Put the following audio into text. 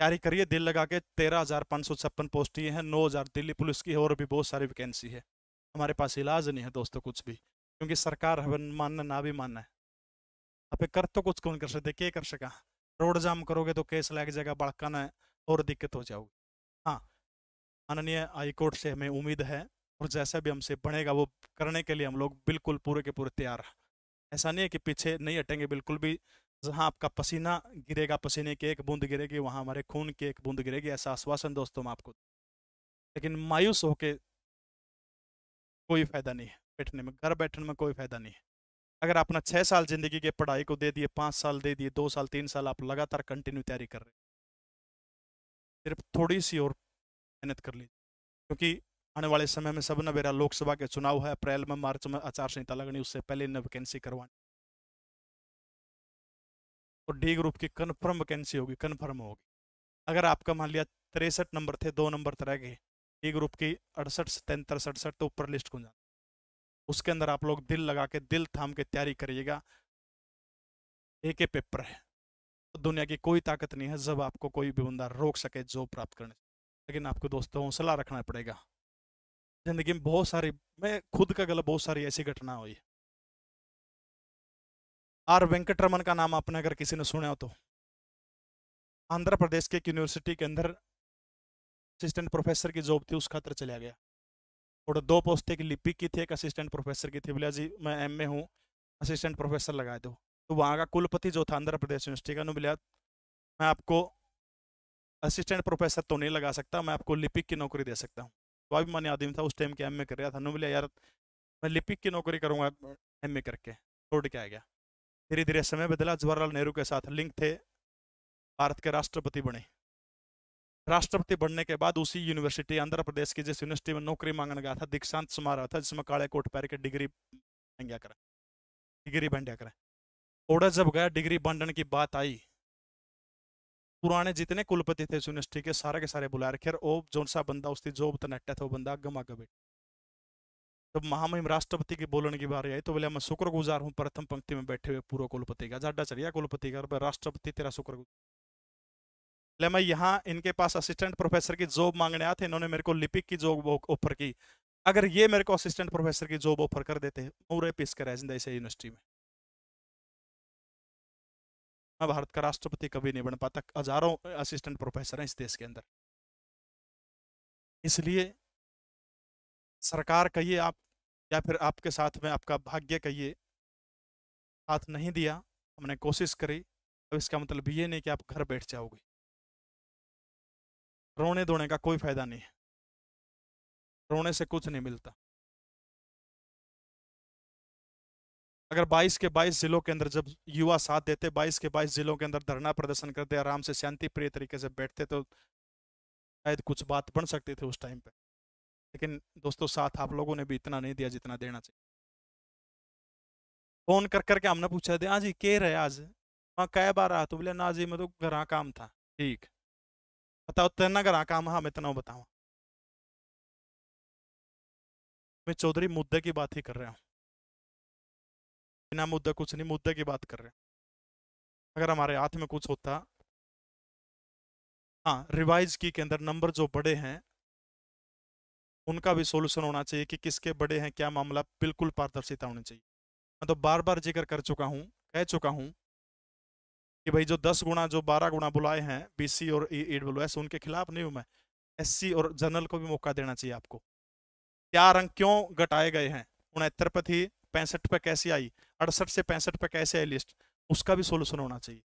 तैयारी करिए दिल लगा के तेरह हज़ार पाँच सौ छप्पन पोस्ट ये हैं नौ हज़ार दिल्ली पुलिस की और भी बहुत सारी वैकेंसी है हमारे पास इलाज नहीं है दोस्तों कुछ भी क्योंकि सरकार मानना ना भी मानना है आप कर तो कुछ कौन कर सकते क्या कर सका रोड जाम करोगे तो केस लग जाएगा ना और दिक्कत हो जाओगी हाँ माननीय हाईकोर्ट से हमें उम्मीद है और जैसा भी हमसे बनेगा वो करने के लिए हम लोग बिल्कुल पूरे के पूरे तैयार ऐसा नहीं है कि पीछे नहीं हटेंगे बिल्कुल भी जहां आपका पसीना गिरेगा पसीने की एक बूंद गिरेगी वहां हमारे खून की एक बूंद गिरेगी ऐसा आश्वासन दोस्तों मैं आपको लेकिन मायूस होके कोई फायदा नहीं है बैठने में घर बैठने में कोई फायदा नहीं है अगर आपने छः साल जिंदगी की पढ़ाई को दे दिए पाँच साल दे दिए दो साल तीन साल आप लगातार कंटिन्यू तैयारी कर रहे सिर्फ थोड़ी सी और मेहनत कर लीजिए क्योंकि आने वाले समय में सब मेरा लोकसभा के चुनाव है अप्रैल में मार्च में आचार संहिता लगनी उससे पहले न वैकेंसी करवानी और डी ग्रुप की कन्फर्म वैकेंसी होगी कन्फर्म होगी अगर आपका मान लिया तिरसठ नंबर थे दो नंबर तो रह गए डी ग्रुप की अड़सठ सतर सड़सठ तो ऊपर लिस्ट को जाना उसके अंदर आप लोग दिल लगा के दिल थाम के तैयारी करिएगा एक ही पेपर है दुनिया की कोई ताकत नहीं है जब आपको कोई भी बंदा रोक सके जॉब प्राप्त करने लेकिन आपको दोस्तों हौसला रखना पड़ेगा ज़िंदगी में बहुत सारी मैं खुद का गलत बहुत सारी ऐसी घटना हुई है आर वेंकटरमन का नाम आपने अगर किसी ने सुना हो तो आंध्र प्रदेश के एक यूनिवर्सिटी के अंदर असिस्टेंट प्रोफेसर की जॉब थी उस खातर चला गया और दो पोस्ट एक लिपिक की थी एक असिस्टेंट प्रोफेसर की थी बोलिया जी मैं एम ए हूँ असिस्टेंट प्रोफेसर लगा दो तो वहाँ का कुलपति जो था आंध्र प्रदेश यूनिवर्सिटी का बोलिया मैं आपको असिस्टेंट प्रोफेसर तो नहीं लगा सकता मैं आपको लिपिक की नौकरी दे सकता हूँ तो अभी मैंने आदमी था उस टाइम के एम कर रहा था बोलिया यार मैं लिपिक की नौकरी करूँगा एम करके छोड़ के आ गया धीरे धीरे समय बदला जवाहरलाल नेहरू के साथ लिंक थे भारत के राष्ट्रपति बने राष्ट्रपति बनने के बाद उसी यूनिवर्सिटी आंध्र प्रदेश की जिस यूनिवर्सिटी में नौकरी मांगने गया था दीक्षांत समारोह था जिसमें काले कोट पैर के डिग्री बंध्या करा डिग्री बंध्या करा ओडा जब गया डिग्री बंटन की बात आई पुराने जितने कुलपति थे यूनिवर्सिटी के सारे के सारे बुलाए रखे और जो सा बंदा उसकी जॉब तो नट्टा था तो वो बंदा गमा गबेट जब महामहिम राष्ट्रपति के बोलने की बारी आई तो बोले मैं शुक्रगुजार हूँ प्रथम पंक्ति में बैठे हुए पूर्व कुलपति का जाडा चलिया कुलपति का राष्ट्रपति तेरा शुक्रगुजार मैं यहाँ इनके पास असिस्टेंट प्रोफेसर की जॉब मांगने आते इन्होंने मेरे को लिपिक की जॉब ऑफर की अगर ये मेरे को असिस्टेंट प्रोफेसर की जॉब ऑफर कर देते मोरे पीस कर जिंदा इसे यूनिवर्सिटी में मैं भारत का राष्ट्रपति कभी नहीं बन पाता हजारों असिस्टेंट प्रोफेसर हैं इस देश के अंदर इसलिए सरकार कहिए आप या फिर आपके साथ में आपका भाग्य कहिए साथ नहीं दिया हमने कोशिश करी अब इसका मतलब ये नहीं कि आप घर बैठ जाओगे रोने धोने का कोई फायदा नहीं है रोने से कुछ नहीं मिलता अगर 22 के 22 जिलों के अंदर जब युवा साथ देते 22 के 22 जिलों के अंदर धरना प्रदर्शन करते आराम से शांति प्रिय तरीके से बैठते तो शायद कुछ बात बन सकती थी उस टाइम पे लेकिन दोस्तों साथ आप लोगों ने भी इतना नहीं दिया जितना देना चाहिए फोन कर करके हमने पूछा हाँ जी के रहे आज हाँ कह बार आ तो बोले ना जी मैं तो घर काम था ठीक बताओ तेना घर काम हाँ मैं इतना बताऊ मैं चौधरी मुद्दे की बात ही कर रहा हूँ बिना मुद्दे कुछ नहीं मुद्दे की बात कर रहे हैं अगर हमारे हाथ में कुछ होता हाँ रिवाइज की के अंदर नंबर जो बड़े हैं उनका भी सोल्यूशन होना चाहिए कि किसके बड़े हैं क्या मामला बिल्कुल पारदर्शिता होनी चाहिए मैं तो बार बार जिक्र कर चुका हूँ कह चुका हूँ कि भाई जो दस गुना जो बारह गुना बुलाए हैं बी और ई e, एस e उनके खिलाफ नहीं हूँ मैं एस और जनरल को भी मौका देना चाहिए आपको क्या रंग क्यों घटाए गए हैं उनहत्तर पर थी पैंसठ पर कैसे आई अड़सठ से पैंसठ पर कैसे आई लिस्ट उसका भी सोल्यूशन होना चाहिए